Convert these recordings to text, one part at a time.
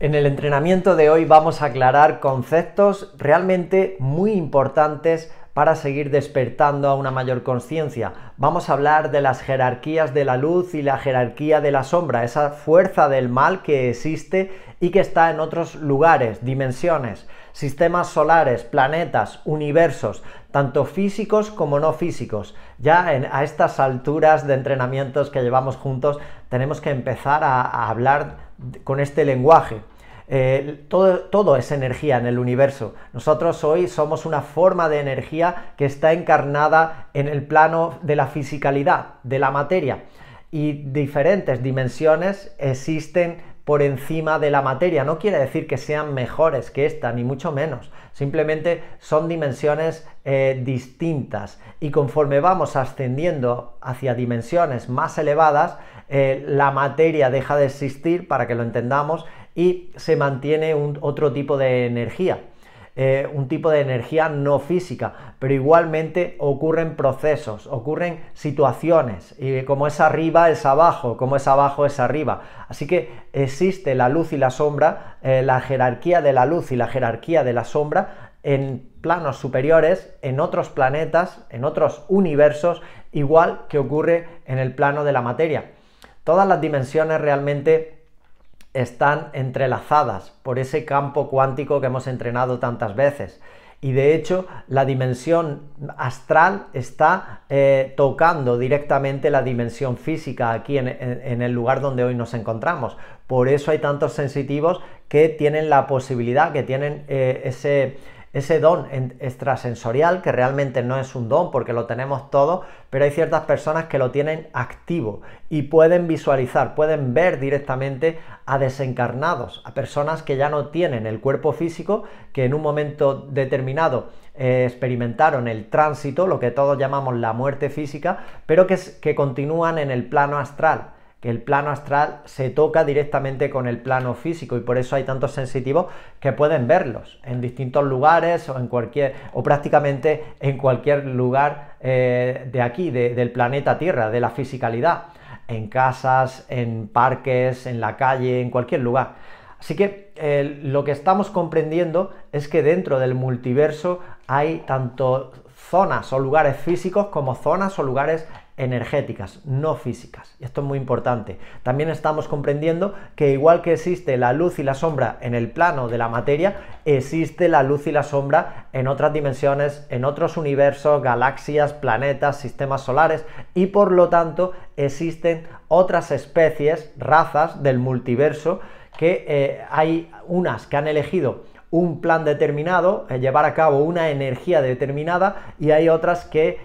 En el entrenamiento de hoy vamos a aclarar conceptos realmente muy importantes para seguir despertando a una mayor conciencia. Vamos a hablar de las jerarquías de la luz y la jerarquía de la sombra, esa fuerza del mal que existe y que está en otros lugares, dimensiones, sistemas solares, planetas, universos, tanto físicos como no físicos. Ya a estas alturas de entrenamientos que llevamos juntos tenemos que empezar a hablar con este lenguaje. Eh, todo, todo, es energía en el universo. Nosotros hoy somos una forma de energía que está encarnada en el plano de la fisicalidad, de la materia. Y diferentes dimensiones existen por encima de la materia. No quiere decir que sean mejores que esta, ni mucho menos. Simplemente son dimensiones eh, distintas. Y conforme vamos ascendiendo hacia dimensiones más elevadas, eh, la materia deja de existir, para que lo entendamos, y se mantiene un, otro tipo de energía. Eh, un tipo de energía no física, pero igualmente ocurren procesos, ocurren situaciones, y como es arriba es abajo, como es abajo es arriba. Así que existe la luz y la sombra, eh, la jerarquía de la luz y la jerarquía de la sombra en planos superiores, en otros planetas, en otros universos, igual que ocurre en el plano de la materia. Todas las dimensiones realmente están entrelazadas por ese campo cuántico que hemos entrenado tantas veces. Y de hecho, la dimensión astral está eh, tocando directamente la dimensión física aquí en, el lugar donde hoy nos encontramos. Por eso hay tantos sensitivos que tienen la posibilidad, que tienen eh, ese ese don extrasensorial, que realmente no es un don porque lo tenemos todos, pero hay ciertas personas que lo tienen activo y pueden visualizar, pueden ver directamente a desencarnados, a personas que ya no tienen el cuerpo físico, que en un momento determinado eh, experimentaron el tránsito, lo que todos llamamos la muerte física, pero que continúan en el plano astral que el plano astral se toca directamente con el plano físico y por eso hay tantos sensitivos que pueden verlos en distintos lugares o en cualquier o prácticamente en cualquier lugar eh, de aquí del planeta Tierra de la fisicalidad en casas en parques en la calle en cualquier lugar así que eh, lo que estamos comprendiendo es que dentro del multiverso hay tanto zonas o lugares físicos como zonas o lugares energéticas, no físicas. esto es muy importante. También estamos comprendiendo que igual que existe la luz y la sombra en el plano de la materia, existe la luz y la sombra en otras dimensiones, en otros universos, galaxias, planetas, sistemas solares y por lo tanto existen otras especies, razas del multiverso que eh, hay unas que han elegido un plan determinado, eh, llevar a cabo una energía determinada y hay otras que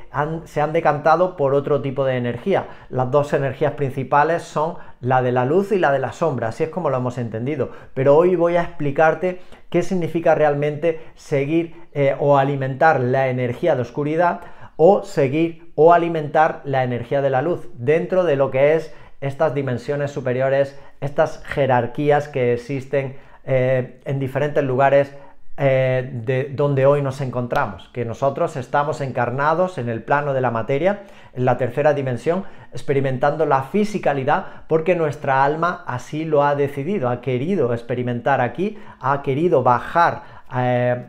se han decantado por otro tipo de energía. Las dos energías principales son la de la luz y la de la sombra, así es como lo hemos entendido. Pero hoy voy a explicarte qué significa realmente seguir eh, o alimentar la energía de oscuridad o seguir o alimentar la energía de la luz dentro de lo que es estas dimensiones superiores, estas jerarquías que existen eh, en diferentes lugares eh, de donde hoy nos encontramos, que nosotros estamos encarnados en el plano de la materia, en la tercera dimensión, experimentando la fisicalidad porque nuestra alma así lo ha decidido, ha querido experimentar aquí, ha querido bajar eh,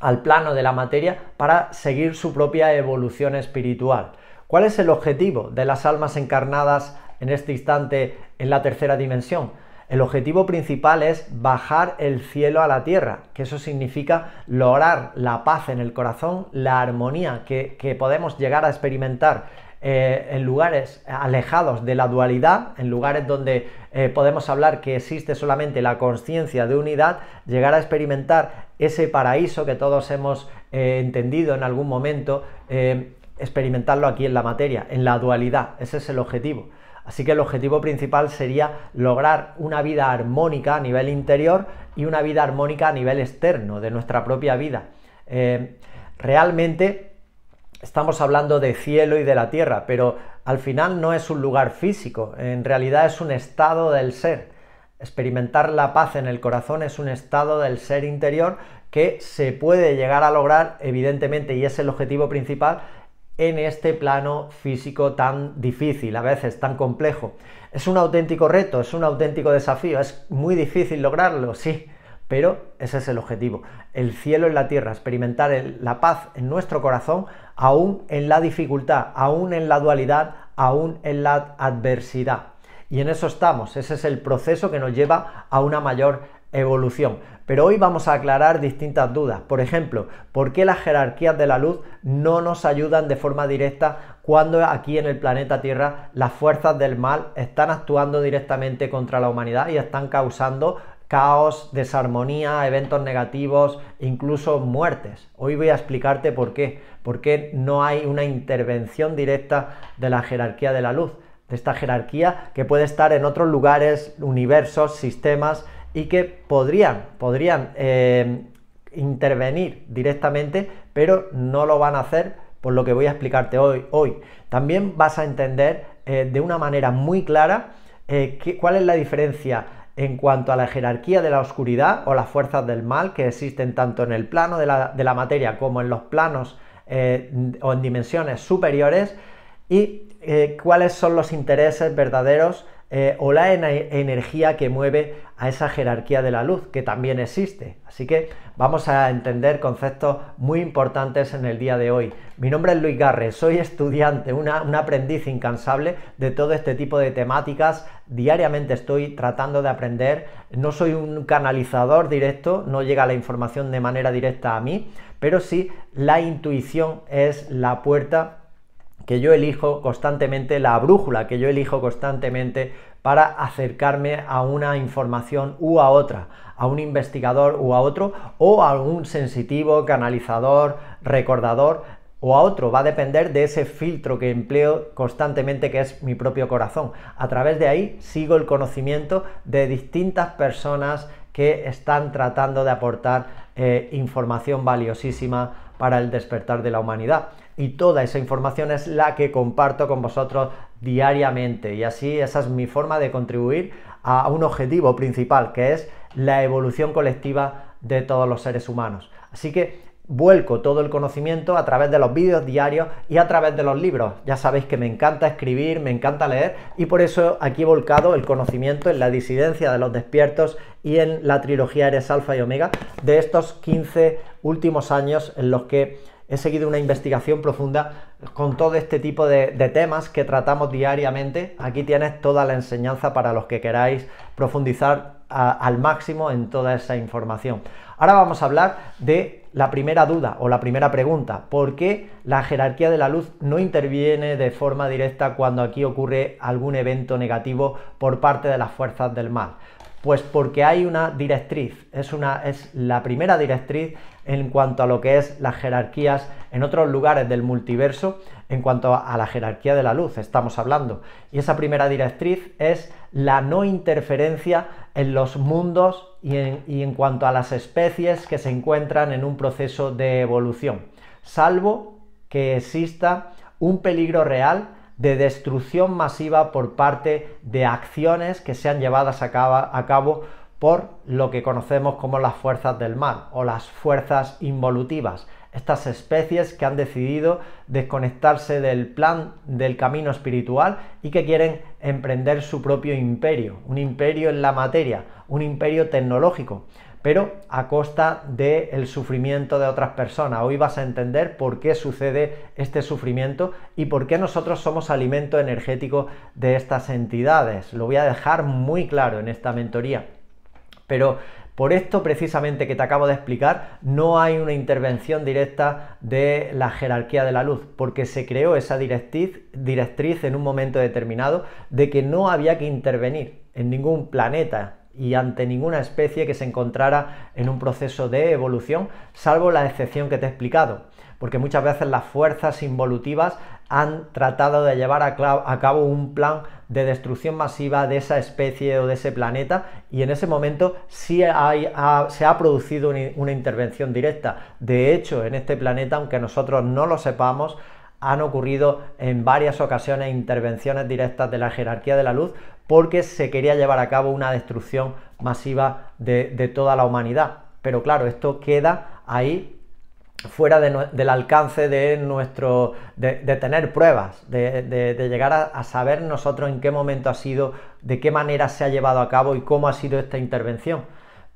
al plano de la materia para seguir su propia evolución espiritual. ¿Cuál es el objetivo de las almas encarnadas en este instante en la tercera dimensión? El objetivo principal es bajar el cielo a la tierra, que eso significa lograr la paz en el corazón, la armonía que, podemos llegar a experimentar eh, en lugares alejados de la dualidad, en lugares donde eh, podemos hablar que existe solamente la conciencia de unidad, llegar a experimentar ese paraíso que todos hemos eh, entendido en algún momento, experimentarlo aquí en la materia, en la dualidad, ese es el objetivo. Así que el objetivo principal sería lograr una vida armónica a nivel interior y una vida armónica a nivel externo de nuestra propia vida. Eh, realmente estamos hablando de cielo y de la tierra, pero al final no es un lugar físico, en realidad es un estado del ser. Experimentar la paz en el corazón es un estado del ser interior que se puede llegar a lograr, evidentemente, y es el objetivo principal, en este plano físico tan difícil, a veces tan complejo. Es un auténtico reto, es un auténtico desafío, es muy difícil lograrlo, sí, pero ese es el objetivo. El cielo en la tierra, experimentar la paz en nuestro corazón, aún en la dificultad, aún en la dualidad, aún en la adversidad. Y en eso estamos, ese es el proceso que nos lleva a una mayor evolución. Pero hoy vamos a aclarar distintas dudas. Por ejemplo, ¿por qué las jerarquías de la luz no nos ayudan de forma directa cuando aquí en el planeta Tierra las fuerzas del mal están actuando directamente contra la humanidad y están causando caos, desarmonía, eventos negativos, incluso muertes. Hoy voy a explicarte por qué, por qué no hay una intervención directa de la jerarquía de la luz, de esta jerarquía que puede estar en otros lugares, universos, sistemas, y que podrían, podrían eh, intervenir directamente, pero no lo van a hacer por lo que voy a explicarte hoy. hoy. También vas a entender eh, de una manera muy clara eh, cuál es la diferencia en cuanto a la jerarquía de la oscuridad o las fuerzas del mal que existen tanto en el plano de la, de la materia como en los planos o en dimensiones superiores y cuáles son los intereses verdaderos eh, o la energía que mueve a esa jerarquía de la luz, que también existe. Así que vamos a entender conceptos muy importantes en el día de hoy. Mi nombre es Luis Garre, soy estudiante, una, un aprendiz incansable de todo este tipo de temáticas. Diariamente estoy tratando de aprender. No soy un canalizador directo, no llega la información de manera directa a mí, pero sí la intuición es la puerta que yo elijo constantemente, la brújula que yo elijo constantemente para acercarme a una información u a otra, a un investigador u a otro, o a algún sensitivo, canalizador, recordador o a otro, va a depender de ese filtro que empleo constantemente que es mi propio corazón. A través de ahí sigo el conocimiento de distintas personas que están tratando de aportar eh, información valiosísima para el despertar de la humanidad y toda esa información es la que comparto con vosotros diariamente y así esa es mi forma de contribuir a un objetivo principal que es la evolución colectiva de todos los seres humanos. Así que vuelco todo el conocimiento a través de los vídeos diarios y a través de los libros. Ya sabéis que me encanta escribir, me encanta leer y por eso aquí he volcado el conocimiento en la disidencia de los despiertos y en la trilogía Eres Alfa y Omega de estos 15 últimos años en los que he seguido una investigación profunda con todo este tipo de, temas que tratamos diariamente. Aquí tienes toda la enseñanza para los que queráis profundizar al máximo en toda esa información. Ahora vamos a hablar de la primera duda o la primera pregunta. ¿Por qué la jerarquía de la luz no interviene de forma directa cuando aquí ocurre algún evento negativo por parte de las fuerzas del mal? Pues porque hay una directriz, es, una, es la primera directriz en cuanto a lo que es las jerarquías en otros lugares del multiverso, en cuanto a la jerarquía de la luz, estamos hablando. Y esa primera directriz es la no interferencia en los mundos y en, cuanto a las especies que se encuentran en un proceso de evolución, salvo que exista un peligro real de destrucción masiva por parte de acciones que sean llevadas a cabo, por lo que conocemos como las fuerzas del mar o las fuerzas involutivas, estas especies que han decidido desconectarse del plan del camino espiritual y que quieren emprender su propio imperio, un imperio en la materia, un imperio tecnológico, pero a costa del sufrimiento de otras personas. Hoy vas a entender por qué sucede este sufrimiento y por qué nosotros somos alimento energético de estas entidades. Lo voy a dejar muy claro en esta mentoría. Pero por esto precisamente que te acabo de explicar, no hay una intervención directa de la jerarquía de la luz, porque se creó esa directriz, en un momento determinado de que no había que intervenir en ningún planeta y ante ninguna especie que se encontrara en un proceso de evolución, salvo la excepción que te he explicado, porque muchas veces las fuerzas involutivas han tratado de llevar a, cabo un plan de destrucción masiva de esa especie o de ese planeta y en ese momento sí hay, se ha producido una, intervención directa. De hecho, en este planeta, aunque nosotros no lo sepamos, han ocurrido en varias ocasiones intervenciones directas de la jerarquía de la luz porque se quería llevar a cabo una destrucción masiva de toda la humanidad. Pero claro, esto queda ahí fuera del alcance de nuestro de, tener pruebas de, llegar a, saber nosotros en qué momento ha sido de qué manera se ha llevado a cabo y cómo ha sido esta intervención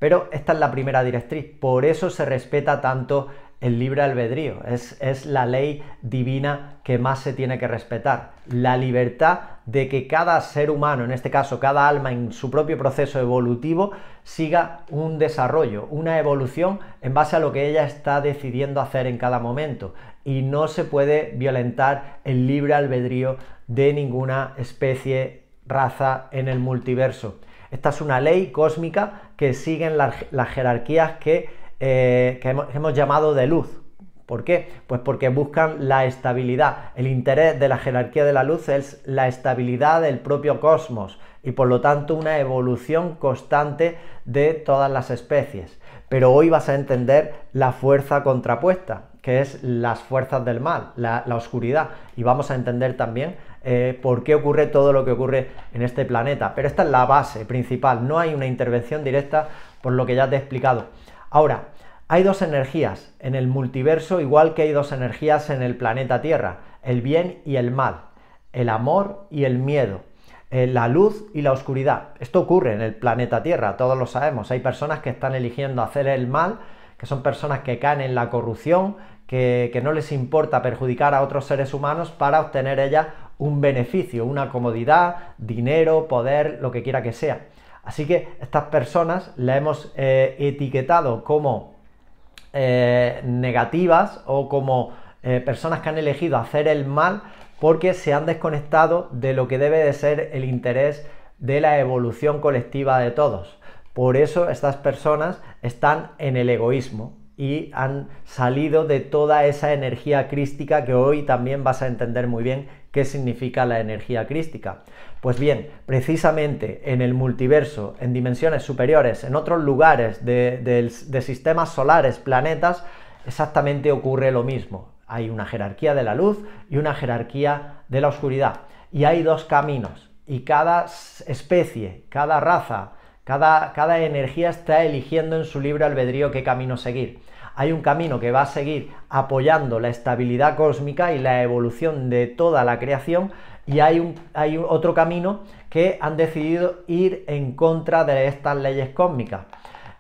pero esta es la primera directriz por eso se respeta tanto el libre albedrío, es, la ley divina que más se tiene que respetar, la libertad de que cada ser humano, en este caso cada alma en su propio proceso evolutivo, siga un desarrollo, una evolución en base a lo que ella está decidiendo hacer en cada momento y no se puede violentar el libre albedrío de ninguna especie, raza en el multiverso. Esta es una ley cósmica que siguen las, las jerarquías que eh, que, hemos, llamado de luz. ¿Por qué? Pues porque buscan la estabilidad. El interés de la jerarquía de la luz es la estabilidad del propio cosmos y por lo tanto una evolución constante de todas las especies. Pero hoy vas a entender la fuerza contrapuesta, que es las fuerzas del mal, la, oscuridad. Y vamos a entender también eh, por qué ocurre todo lo que ocurre en este planeta. Pero esta es la base principal, no hay una intervención directa por lo que ya te he explicado. Ahora, hay dos energías en el multiverso, igual que hay dos energías en el planeta Tierra, el bien y el mal, el amor y el miedo, eh, la luz y la oscuridad. Esto ocurre en el planeta Tierra, todos lo sabemos. Hay personas que están eligiendo hacer el mal, que son personas que caen en la corrupción, que, no les importa perjudicar a otros seres humanos para obtener ella un beneficio, una comodidad, dinero, poder, lo que quiera que sea. Así que estas personas las hemos eh, etiquetado como eh, negativas o como eh, personas que han elegido hacer el mal porque se han desconectado de lo que debe de ser el interés de la evolución colectiva de todos. Por eso estas personas están en el egoísmo y han salido de toda esa energía crística que hoy también vas a entender muy bien ¿Qué significa la energía crística? Pues bien, precisamente en el multiverso, en dimensiones superiores, en otros lugares de, de sistemas solares, planetas, exactamente ocurre lo mismo. Hay una jerarquía de la luz y una jerarquía de la oscuridad. Y hay dos caminos. Y cada especie, cada raza, cada, energía está eligiendo en su libre albedrío qué camino seguir. Hay un camino que va a seguir apoyando la estabilidad cósmica y la evolución de toda la creación, y hay, un, hay otro camino que han decidido ir en contra de estas leyes cósmicas,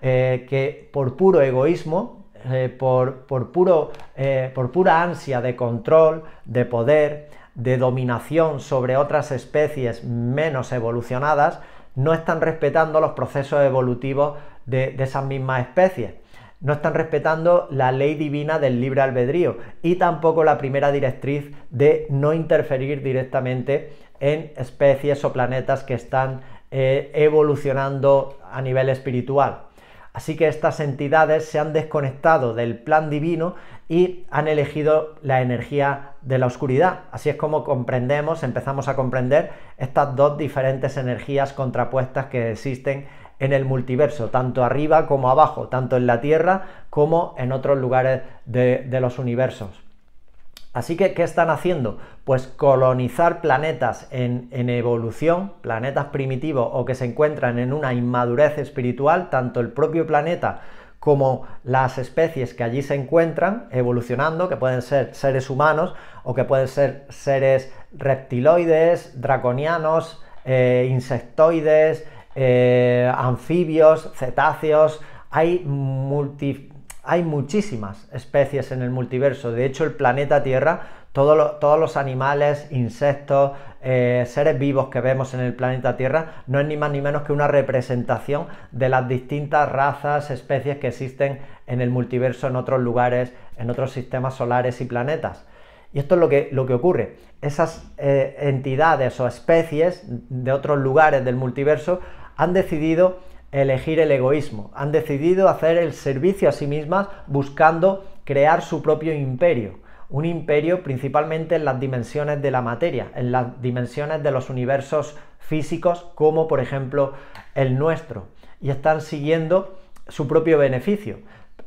eh, que por puro egoísmo, eh, por, puro, eh, por pura ansia de control, de poder, de dominación sobre otras especies menos evolucionadas, no están respetando los procesos evolutivos de, esas mismas especies no están respetando la ley divina del libre albedrío y tampoco la primera directriz de no interferir directamente en especies o planetas que están eh, evolucionando a nivel espiritual. Así que estas entidades se han desconectado del plan divino y han elegido la energía de la oscuridad. Así es como comprendemos, empezamos a comprender estas dos diferentes energías contrapuestas que existen en el multiverso, tanto arriba como abajo, tanto en la Tierra como en otros lugares de, de los universos. Así que, ¿qué están haciendo? Pues colonizar planetas en, evolución, planetas primitivos o que se encuentran en una inmadurez espiritual, tanto el propio planeta como las especies que allí se encuentran evolucionando, que pueden ser seres humanos o que pueden ser seres reptiloides, draconianos, eh, insectoides, eh, anfibios, cetáceos, hay multi, hay muchísimas especies en el multiverso. De hecho, el planeta Tierra, todos los animales, insectos, eh, seres vivos que vemos en el planeta Tierra, no es ni más ni menos que una representación de las distintas razas, especies que existen en el multiverso, en otros lugares, en otros sistemas solares y planetas. Y esto es lo que, lo que ocurre. Esas eh, entidades o especies de otros lugares del multiverso han decidido elegir el egoísmo. Han decidido hacer el servicio a sí mismas buscando crear su propio imperio. Un imperio principalmente en las dimensiones de la materia, en las dimensiones de los universos físicos como por ejemplo el nuestro. Y están siguiendo su propio beneficio.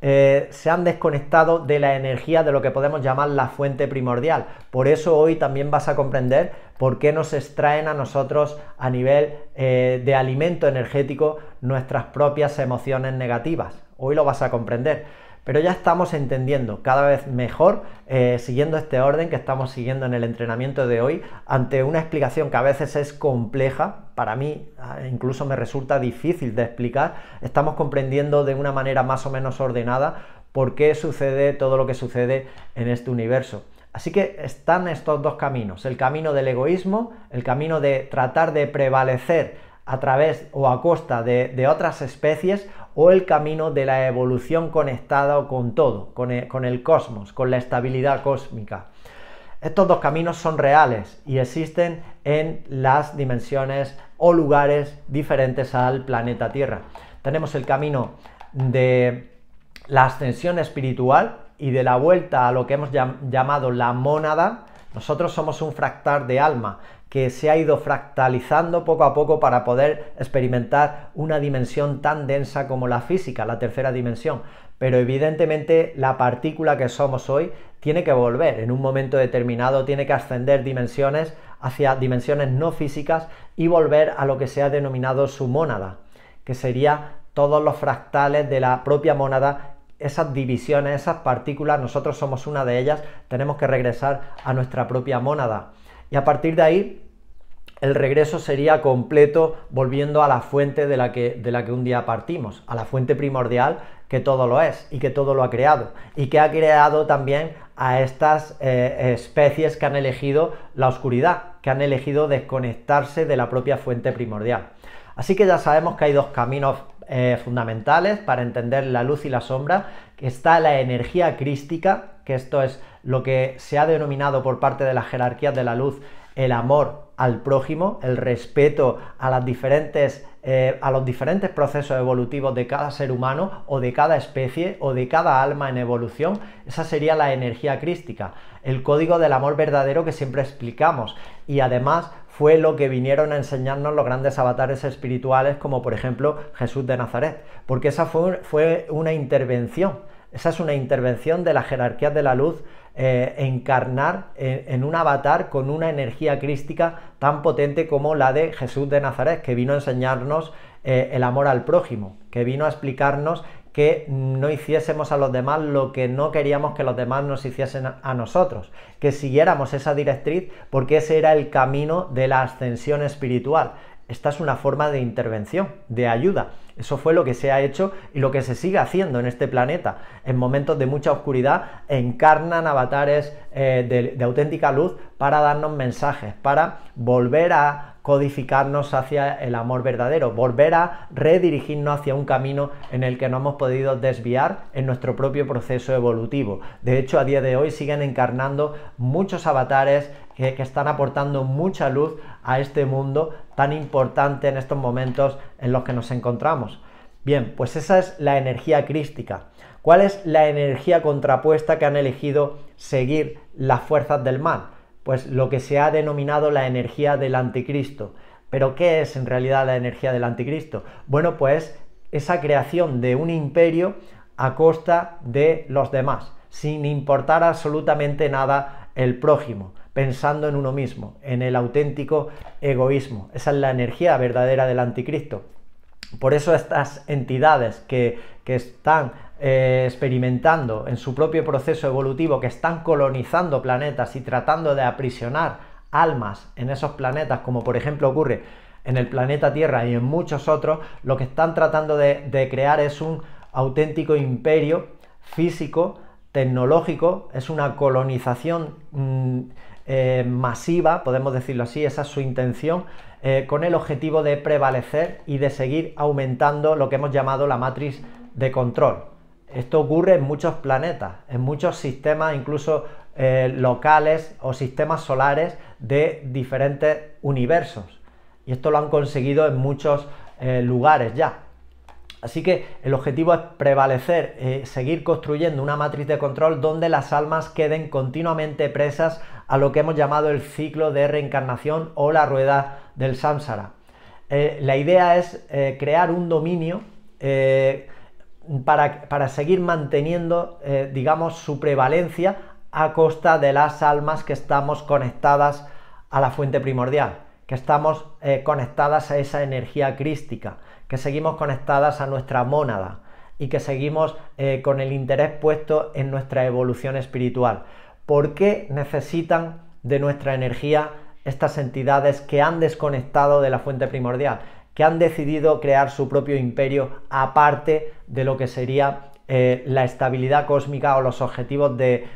Eh, se han desconectado de la energía de lo que podemos llamar la fuente primordial. Por eso hoy también vas a comprender por qué nos extraen a nosotros a nivel eh, de alimento energético nuestras propias emociones negativas. Hoy lo vas a comprender. Pero ya estamos entendiendo cada vez mejor, eh, siguiendo este orden que estamos siguiendo en el entrenamiento de hoy, ante una explicación que a veces es compleja, para mí ah, incluso me resulta difícil de explicar, estamos comprendiendo de una manera más o menos ordenada por qué sucede todo lo que sucede en este universo. Así que están estos dos caminos, el camino del egoísmo, el camino de tratar de prevalecer a través o a costa de, otras especies, o el camino de la evolución conectada con todo, con e, con el cosmos, con la estabilidad cósmica. Estos dos caminos son reales y existen en las dimensiones o lugares diferentes al planeta Tierra. Tenemos el camino de la ascensión espiritual, y de la vuelta a lo que hemos llamado la mónada, nosotros somos un fractal de alma que se ha ido fractalizando poco a poco para poder experimentar una dimensión tan densa como la física, la tercera dimensión. Pero evidentemente la partícula que somos hoy tiene que volver en un momento determinado, tiene que ascender dimensiones hacia dimensiones no físicas y volver a lo que se ha denominado su mónada, que sería todos los fractales de la propia mónada esas divisiones, esas partículas, nosotros somos una de ellas, tenemos que regresar a nuestra propia mónada. Y a partir de ahí, el regreso sería completo volviendo a la fuente de la que, de la que un día partimos, a la fuente primordial que todo lo es y que todo lo ha creado y que ha creado también a estas eh, especies que han elegido la oscuridad, que han elegido desconectarse de la propia fuente primordial. Así que ya sabemos que hay dos caminos eh, fundamentales para entender la luz y la sombra, está la energía crística, que esto es lo que se ha denominado por parte de las jerarquías de la luz el amor al prójimo, el respeto a, las diferentes, eh, a los diferentes procesos evolutivos de cada ser humano o de cada especie o de cada alma en evolución, esa sería la energía crística, el código del amor verdadero que siempre explicamos y además fue lo que vinieron a enseñarnos los grandes avatares espirituales como por ejemplo Jesús de Nazaret, porque esa fue, fue una intervención, esa es una intervención de la jerarquía de la luz eh, encarnar eh, en, un avatar con una energía crística tan potente como la de Jesús de Nazaret, que vino a enseñarnos eh, el amor al prójimo, que vino a explicarnos que no hiciésemos a los demás lo que no queríamos que los demás nos hiciesen a nosotros, que siguiéramos esa directriz porque ese era el camino de la ascensión espiritual. Esta es una forma de intervención, de ayuda. Eso fue lo que se ha hecho y lo que se sigue haciendo en este planeta. En momentos de mucha oscuridad encarnan avatares eh, de, auténtica luz para darnos mensajes, para volver a codificarnos hacia el amor verdadero, volver a redirigirnos hacia un camino en el que no hemos podido desviar en nuestro propio proceso evolutivo. De hecho, a día de hoy siguen encarnando muchos avatares que están aportando mucha luz a este mundo tan importante en estos momentos en los que nos encontramos. Bien, pues esa es la energía crística. ¿Cuál es la energía contrapuesta que han elegido seguir las fuerzas del mal? Pues lo que se ha denominado la energía del anticristo. ¿Pero qué es en realidad la energía del anticristo? Bueno, pues esa creación de un imperio a costa de los demás, sin importar absolutamente nada el prójimo pensando en uno mismo, en el auténtico egoísmo. Esa es la energía verdadera del anticristo. Por eso estas entidades que, están eh, experimentando en su propio proceso evolutivo, que están colonizando planetas y tratando de aprisionar almas en esos planetas, como por ejemplo ocurre en el planeta Tierra y en muchos otros, lo que están tratando de, crear es un auténtico imperio físico, tecnológico, es una colonización mm, eh, masiva, podemos decirlo así, esa es su intención, eh, con el objetivo de prevalecer y de seguir aumentando lo que hemos llamado la matriz de control. Esto ocurre en muchos planetas, en muchos sistemas, incluso eh, locales o sistemas solares de diferentes universos. Y esto lo han conseguido en muchos lugares ya. Así que el objetivo es prevalecer, eh, seguir construyendo una matriz de control donde las almas queden continuamente presas a lo que hemos llamado el ciclo de reencarnación o la rueda del samsara. Eh, la idea es eh, crear un dominio para, para, seguir manteniendo, digamos, su prevalencia a costa de las almas que estamos conectadas a la fuente primordial, que estamos conectadas a esa energía crística que seguimos conectadas a nuestra mónada y que seguimos eh, con el interés puesto en nuestra evolución espiritual. ¿Por qué necesitan de nuestra energía estas entidades que han desconectado de la fuente primordial, que han decidido crear su propio imperio aparte de lo que sería eh, la estabilidad cósmica o los objetivos de,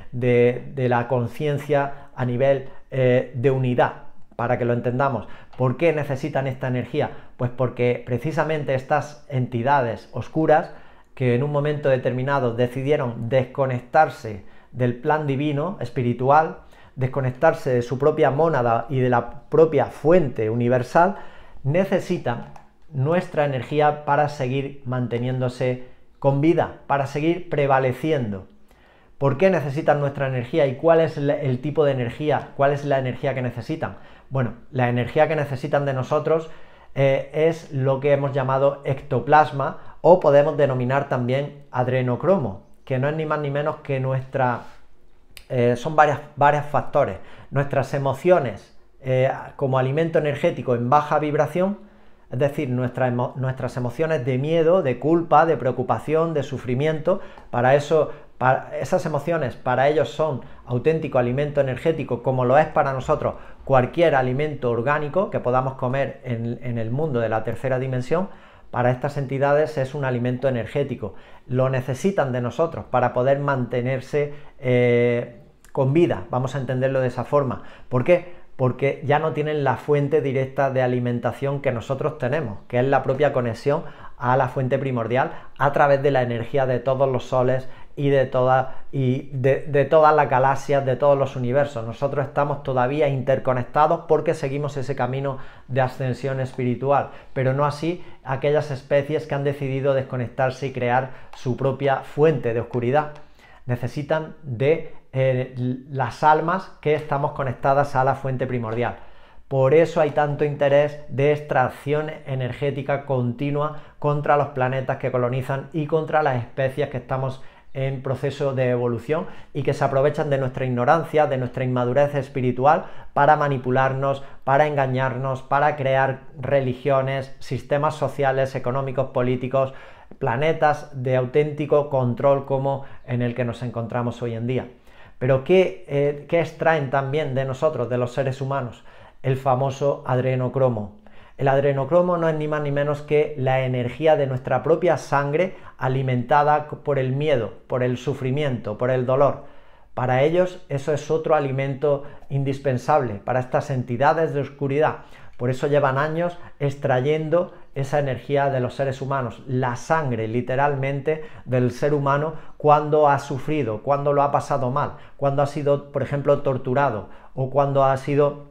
la conciencia a nivel eh, de unidad? para que lo entendamos. ¿Por qué necesitan esta energía? Pues porque precisamente estas entidades oscuras que en un momento determinado decidieron desconectarse del plan divino, espiritual, desconectarse de su propia mónada y de la propia fuente universal, necesitan nuestra energía para seguir manteniéndose con vida, para seguir prevaleciendo por qué necesitan nuestra energía y cuál es el tipo de energía, cuál es la energía que necesitan. Bueno, la energía que necesitan de nosotros eh, es lo que hemos llamado ectoplasma o podemos denominar también adrenocromo, que no es ni más ni menos que nuestra... Eh, son varios factores. Nuestras emociones eh, como alimento energético en baja vibración, es decir, nuestras emociones de miedo, de culpa, de preocupación, de sufrimiento. Para eso esas emociones para ellos son auténtico alimento energético como lo es para nosotros cualquier alimento orgánico que podamos comer en, el mundo de la tercera dimensión. Para estas entidades es un alimento energético. Lo necesitan de nosotros para poder mantenerse eh, con vida. Vamos a entenderlo de esa forma. ¿Por qué? Porque ya no tienen la fuente directa de alimentación que nosotros tenemos, que es la propia conexión a la fuente primordial a través de la energía de todos los soles y de, toda, y de, todas las galaxias, de todos los universos. Nosotros estamos todavía interconectados porque seguimos ese camino de ascensión espiritual, pero no así aquellas especies que han decidido desconectarse y crear su propia fuente de oscuridad. Necesitan de eh, las almas que estamos conectadas a la fuente primordial. Por eso hay tanto interés de extracción energética continua contra los planetas que colonizan y contra las especies que estamos en proceso de evolución y que se aprovechan de nuestra ignorancia, de nuestra inmadurez espiritual para manipularnos, para engañarnos, para crear religiones, sistemas sociales, económicos, políticos, planetas de auténtico control como en el que nos encontramos hoy en día. Pero ¿qué, eh, extraen también de nosotros, de los seres humanos? El famoso adrenocromo, el adrenocromo no es ni más ni menos que la energía de nuestra propia sangre alimentada por el miedo, por el sufrimiento, por el dolor. Para ellos eso es otro alimento indispensable, para estas entidades de oscuridad. Por eso llevan años extrayendo esa energía de los seres humanos, la sangre literalmente del ser humano cuando ha sufrido, cuando lo ha pasado mal, cuando ha sido, por ejemplo, torturado o cuando ha sido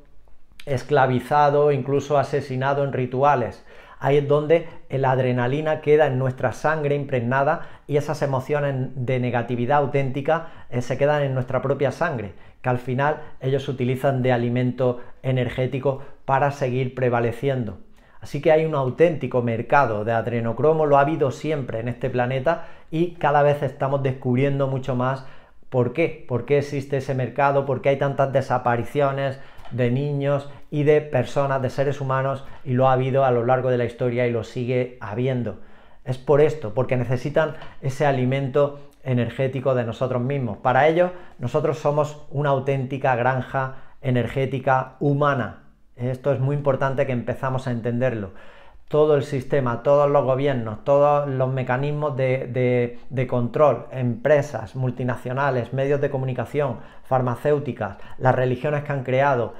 esclavizado, incluso asesinado en rituales. Ahí es donde la adrenalina queda en nuestra sangre impregnada y esas emociones de negatividad auténtica eh, se quedan en nuestra propia sangre, que al final ellos utilizan de alimento energético para seguir prevaleciendo. Así que hay un auténtico mercado de adrenocromo, lo ha habido siempre en este planeta y cada vez estamos descubriendo mucho más por qué, por qué existe ese mercado, por qué hay tantas desapariciones de niños y de personas, de seres humanos, y lo ha habido a lo largo de la historia y lo sigue habiendo. Es por esto, porque necesitan ese alimento energético de nosotros mismos. Para ello, nosotros somos una auténtica granja energética humana. Esto es muy importante que empezamos a entenderlo todo el sistema, todos los gobiernos, todos los mecanismos de, control, empresas, multinacionales, medios de comunicación, farmacéuticas, las religiones que han creado,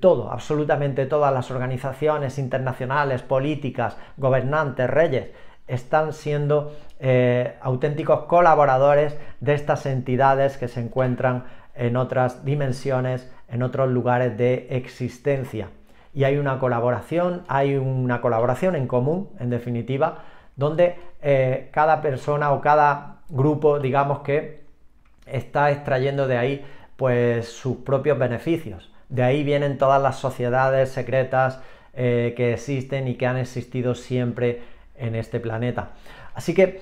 todo, absolutamente todas las organizaciones internacionales, políticas, gobernantes, reyes, están siendo eh, auténticos colaboradores de estas entidades que se encuentran en otras dimensiones, en otros lugares de existencia y hay una colaboración, hay una colaboración en común, en definitiva, donde eh, cada persona o cada grupo, digamos que está extrayendo de ahí pues sus propios beneficios. De ahí vienen todas las sociedades secretas eh, que existen y que han existido siempre en este planeta. Así que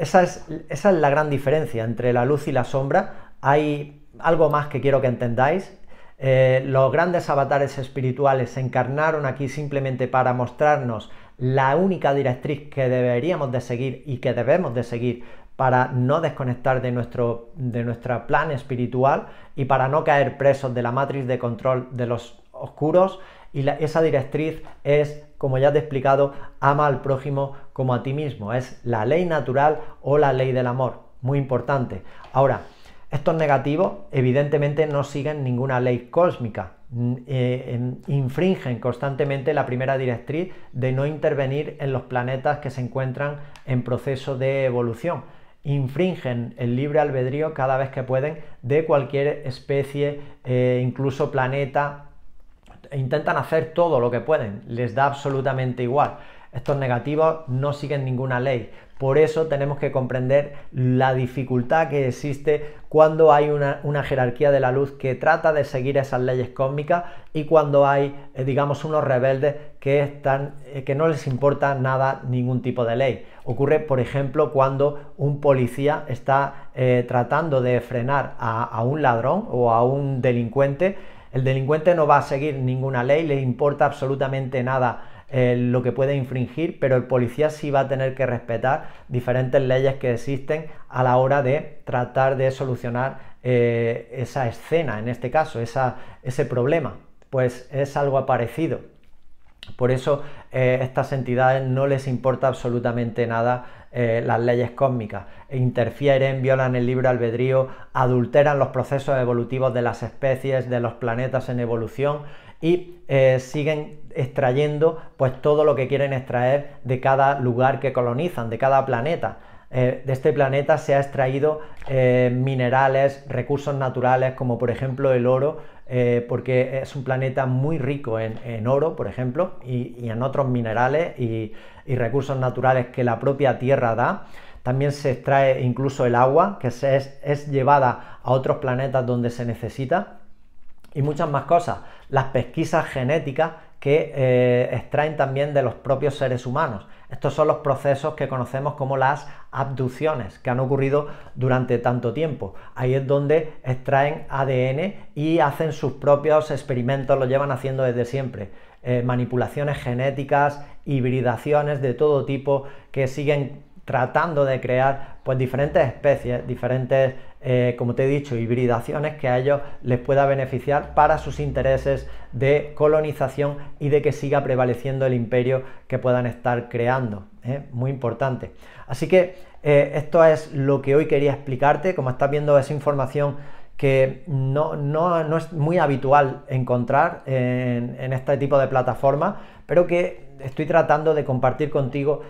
esa es, esa es la gran diferencia entre la luz y la sombra. Hay algo más que quiero que entendáis eh, los grandes avatares espirituales se encarnaron aquí simplemente para mostrarnos la única directriz que deberíamos de seguir y que debemos de seguir para no desconectar de nuestro, de plan espiritual y para no caer presos de la matriz de control de los oscuros. Y esa directriz es, como ya te he explicado, ama al prójimo como a ti mismo. Es la ley natural o la ley del amor. Muy importante. Ahora, estos negativos evidentemente no siguen ninguna ley cósmica, mm, eh, infringen constantemente la primera directriz de no intervenir en los planetas que se encuentran en proceso de evolución. Infringen el libre albedrío cada vez que pueden de cualquier especie, eh, incluso planeta. Intentan hacer todo lo que pueden, les da absolutamente igual. Estos negativos no siguen ninguna ley, por eso tenemos que comprender la dificultad que existe cuando hay una, jerarquía de la luz que trata de seguir esas leyes cósmicas y cuando hay, eh, digamos, unos rebeldes que, están, eh, que no les importa nada ningún tipo de ley. Ocurre, por ejemplo, cuando un policía está eh, tratando de frenar a, a un ladrón o a un delincuente. El delincuente no va a seguir ninguna ley, le importa absolutamente nada eh, lo que puede infringir, pero el policía sí va a tener que respetar diferentes leyes que existen a la hora de tratar de solucionar eh, esa escena, en este caso, esa, ese problema. Pues es algo parecido. Por eso eh, estas entidades no les importa absolutamente nada las leyes cósmicas. E interfieren, violan el libre albedrío, adulteran los procesos evolutivos de las especies, de los planetas en evolución y siguen extrayendo pues todo lo que quieren extraer de cada lugar que colonizan, de cada planeta. Eh, de este planeta se ha extraído eh, minerales, recursos naturales como por ejemplo el oro, eh, porque es un planeta muy rico en, oro, por ejemplo, y, en otros minerales y, y recursos naturales que la propia Tierra da. También se extrae incluso el agua, que se es, es, llevada a otros planetas donde se necesita. Y muchas más cosas. Las pesquisas genéticas que eh, extraen también de los propios seres humanos. Estos son los procesos que conocemos como las abducciones, que han ocurrido durante tanto tiempo. Ahí es donde extraen ADN y hacen sus propios experimentos, lo llevan haciendo desde siempre. Eh, manipulaciones genéticas, hibridaciones de todo tipo que siguen tratando de crear pues diferentes especies, diferentes eh, como te he dicho, hibridaciones que a ellos les pueda beneficiar para sus intereses de colonización y de que siga prevaleciendo el imperio que puedan estar creando. ¿eh? Muy importante. Así que eh, esto es lo que hoy quería explicarte. Como estás viendo, es información que no, no, no es muy habitual encontrar en, en este tipo de plataforma pero que estoy tratando de compartir contigo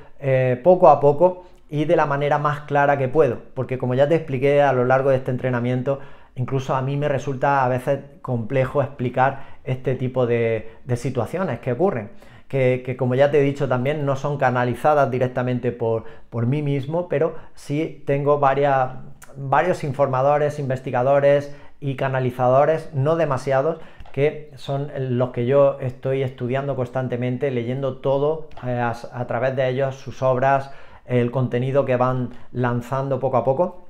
poco a poco y de la manera más clara que puedo, porque como ya te expliqué a lo largo de este entrenamiento, incluso a mí me resulta a veces complejo explicar este tipo de, situaciones que ocurren. Que, que, como ya te he dicho también no son canalizadas directamente por, por mí mismo, pero sí tengo varias, varios informadores, investigadores y canalizadores, no demasiados, que son los que yo estoy estudiando constantemente, leyendo todo eh, a través de ellos, sus obras, el contenido que van lanzando poco a poco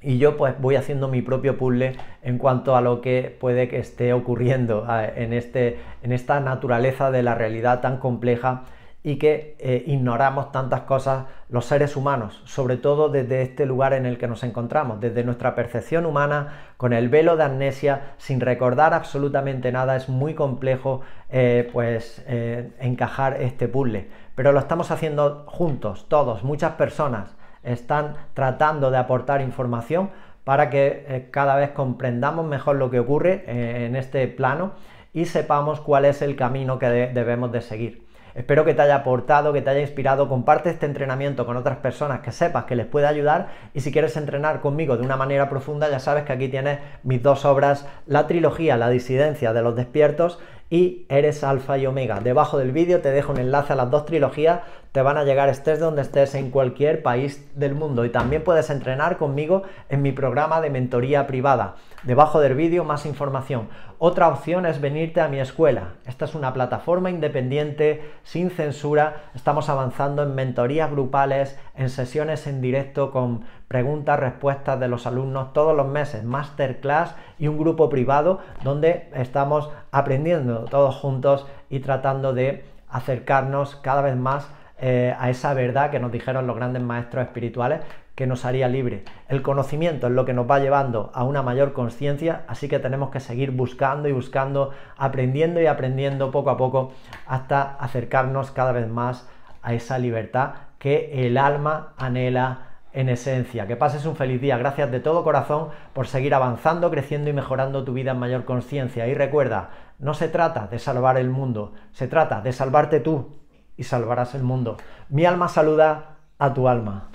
y yo pues voy haciendo mi propio puzzle en cuanto a lo que puede que esté ocurriendo en, este, en esta naturaleza de la realidad tan compleja y que eh, ignoramos tantas cosas los seres humanos, sobre todo desde este lugar en el que nos encontramos, desde nuestra percepción humana, con el velo de amnesia, sin recordar absolutamente nada, es muy complejo eh, pues eh, encajar este puzzle pero lo estamos haciendo juntos, todos, muchas personas están tratando de aportar información para que eh, cada vez comprendamos mejor lo que ocurre eh, en este plano y sepamos cuál es el camino que debemos de seguir. Espero que te haya aportado, que te haya inspirado, comparte este entrenamiento con otras personas que sepas que les puede ayudar y si quieres entrenar conmigo de una manera profunda ya sabes que aquí tienes mis dos obras, la trilogía La disidencia de los despiertos y eres alfa y omega. Debajo del vídeo te dejo un enlace a las dos trilogías te van a llegar estés donde estés en cualquier país del mundo. Y también puedes entrenar conmigo en mi programa de mentoría privada. Debajo del vídeo más información. Otra opción es venirte a mi escuela. Esta es una plataforma independiente, sin censura. Estamos avanzando en mentorías grupales, en sesiones en directo con preguntas, respuestas de los alumnos todos los meses, masterclass y un grupo privado donde estamos aprendiendo todos juntos y tratando de acercarnos cada vez más eh, a esa verdad que nos dijeron los grandes maestros espirituales que nos haría libre. El conocimiento es lo que nos va llevando a una mayor conciencia, así que tenemos que seguir buscando y buscando, aprendiendo y aprendiendo poco a poco hasta acercarnos cada vez más a esa libertad que el alma anhela en esencia. Que pases un feliz día. Gracias de todo corazón por seguir avanzando, creciendo y mejorando tu vida en mayor conciencia. Y recuerda, no se trata de salvar el mundo, se trata de salvarte tú y salvarás el mundo. Mi alma saluda a tu alma.